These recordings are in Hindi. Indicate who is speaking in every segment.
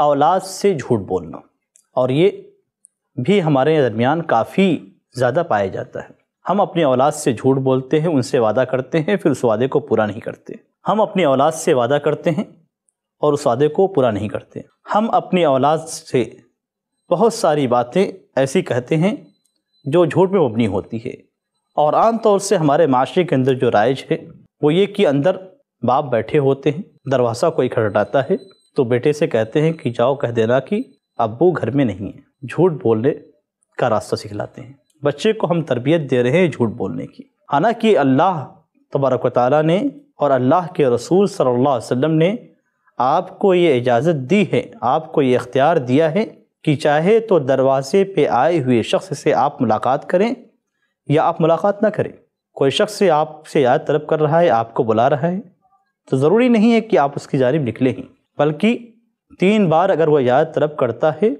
Speaker 1: औलाद से झूठ बोलना और ये भी हमारे दरमियान काफ़ी ज़्यादा पाया जाता है हम अपनी औलाद से झूठ बोलते हैं उनसे वादा करते हैं फिर उस वादे को पूरा नहीं करते हम अपनी औलाद से वादा करते हैं और उस वादे को पूरा नहीं करते हम अपनी औलाद से बहुत सारी बातें ऐसी कहते हैं जो झूठ में मबनी होती है और आम तौर से हमारे माशरे के अंदर जो राइज है वो ये कि अंदर बाप बैठे होते हैं दरवाज़ा कोई खटाता है तो बेटे से कहते हैं कि जाओ कह देना कि अबू घर में नहीं है झूठ बोलने का रास्ता सिखलाते हैं बच्चे को हम तरबियत दे रहे हैं झूठ बोलने की हालांकि अल्लाह तबारक ताली ने और अल्लाह के रसूल सल्लल्लाहु अलैहि वसल्लम ने आपको ये इजाज़त दी है आपको ये इख्तियार दिया है कि चाहे तो दरवाज़े पे आए हुए शख्स से आप मुलाकात करें या आप मुलाकात ना करें कोई शख्स से आपसे याद तलब कर रहा है आपको बुला रहा है तो ज़रूरी नहीं है कि आप उसकी जानब निकले ही बल्कि तीन बार अगर वह याद तलब करता है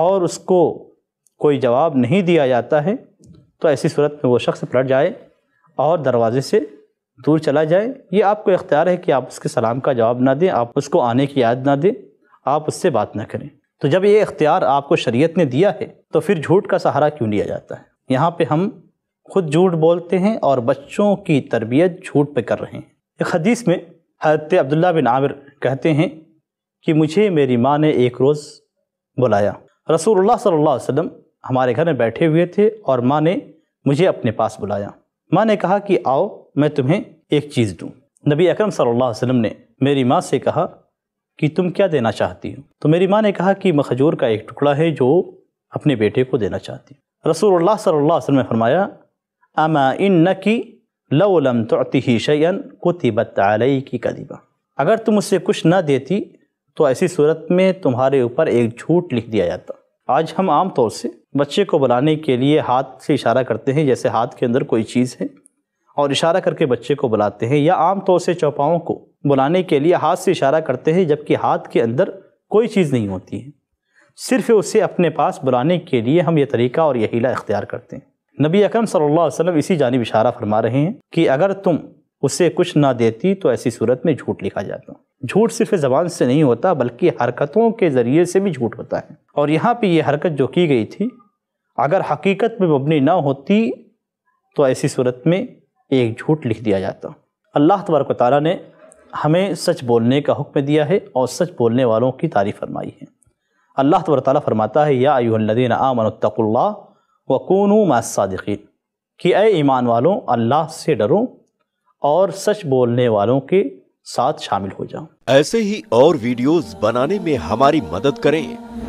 Speaker 1: और उसको कोई जवाब नहीं दिया जाता है तो ऐसी सूरत में वो शख्स पलट जाए और दरवाज़े से दूर चला जाए ये आपको इख्तियार है कि आप उसके सलाम का जवाब ना दें आप उसको आने की याद ना दें आप उससे बात ना करें तो जब ये इख्तियार आपको शरीयत ने दिया है तो फिर झूठ का सहारा क्यों लिया जाता है यहाँ पे हम खुद झूठ बोलते हैं और बच्चों की तरबियत झूठ पे कर रहे हैं एक हदीस में हजरत अब्दुल्ला बिन आमिर कहते हैं कि मुझे मेरी माँ ने एक रोज़ बुलाया रसूलुल्लाह सल्लल्लाहु अलैहि वसल्लम हमारे घर में बैठे हुए थे और माँ ने मुझे अपने पास बुलाया माँ ने कहा कि आओ मैं तुम्हें एक चीज़ दूँ नबी अकरम सल्लल्लाहु अलैहि वसल्लम ने मेरी माँ से कहा कि तुम क्या देना चाहती हो तो मेरी माँ ने कहा कि मखजूर का एक टुकड़ा है जो अपने बेटे को देना चाहती हूँ रसूलुल्लाह सल्लल्लाहु अलैहि वसल्लम ने फरमाया अमा इन न की लम तो शयन कुतिबत की कदीबा अगर तुम उससे कुछ न देती तो ऐसी सूरत में तुम्हारे ऊपर एक झूठ लिख दिया जाता आज हम आम तौर से बच्चे को बुलाने के लिए हाथ से इशारा करते हैं जैसे हाथ के अंदर कोई चीज़ है और इशारा करके बच्चे को बुलाते हैं या आम तौर से चौपाओं को बुलाने के लिए हाथ से इशारा करते हैं जबकि हाथ के अंदर कोई चीज़ नहीं होती है सिर्फ उसे अपने पास बुलाने के लिए हम ये तरीका और यह हीला इख्तियार करते हैं नबी अकरम सल्लल्लाहु अलैहि वसल्लम इसी जानब इशारा फरमा रहे हैं कि अगर तुम उसे कुछ ना देती तो ऐसी सूरत में झूठ लिखा जाता झूठ सिर्फ ज़बान से नहीं होता बल्कि हरकतों के ज़रिए से भी झूठ होता है और यहाँ पे ये हरकत जो की गई थी अगर हकीकत में मबनी ना होती तो ऐसी सूरत में एक झूठ लिख दिया जाता अल्लाह तबारक ताली ने हमें सच बोलने का हुक्म दिया है और सच बोलने वालों की तारीफ़ फरमाई है अल्लाह तबारक ताली फरमाता है या अयुल्लिन आमनतकुल्ला वकून मासादीन कि ए ईमान वालों अल्लाह से डरो और सच बोलने वालों के साथ शामिल हो जाऊं। ऐसे ही और वीडियोस बनाने में हमारी मदद करें